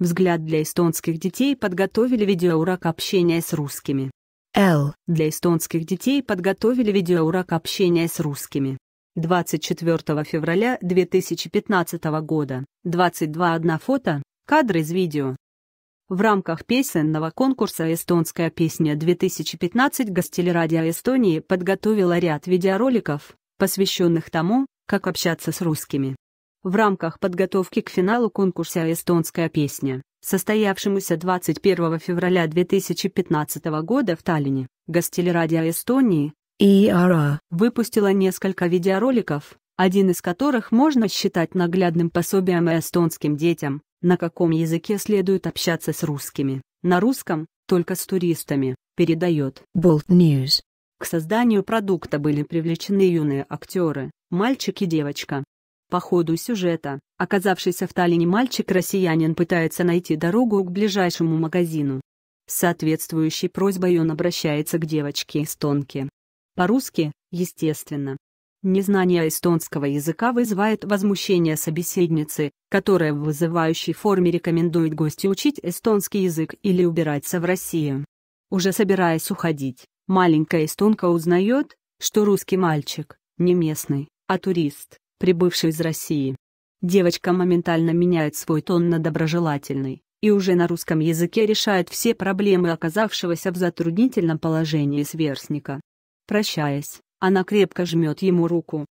Взгляд для эстонских детей подготовили видеоурок общения с русскими. Л. Для эстонских детей подготовили видеоурок общения с русскими. 24 февраля 2015 года, 22.1 фото, кадры из видео. В рамках песенного конкурса «Эстонская песня-2015» гостелерадио Эстонии подготовила ряд видеороликов, посвященных тому, как общаться с русскими в рамках подготовки к финалу конкурса «Эстонская песня», состоявшемуся 21 февраля 2015 года в Таллине, гостелерадио Эстонии, ERA, выпустила несколько видеороликов, один из которых можно считать наглядным пособием эстонским детям, на каком языке следует общаться с русскими, на русском, только с туристами, передает Bolt News. К созданию продукта были привлечены юные актеры, мальчик и девочка, по ходу сюжета, оказавшийся в Таллине мальчик-россиянин пытается найти дорогу к ближайшему магазину. С соответствующей просьбой он обращается к девочке эстонке. По-русски, естественно. Незнание эстонского языка вызывает возмущение собеседницы, которая в вызывающей форме рекомендует гостю учить эстонский язык или убираться в Россию. Уже собираясь уходить, маленькая эстонка узнает, что русский мальчик, не местный, а турист прибывший из России. Девочка моментально меняет свой тон на доброжелательный, и уже на русском языке решает все проблемы оказавшегося в затруднительном положении сверстника. Прощаясь, она крепко жмет ему руку,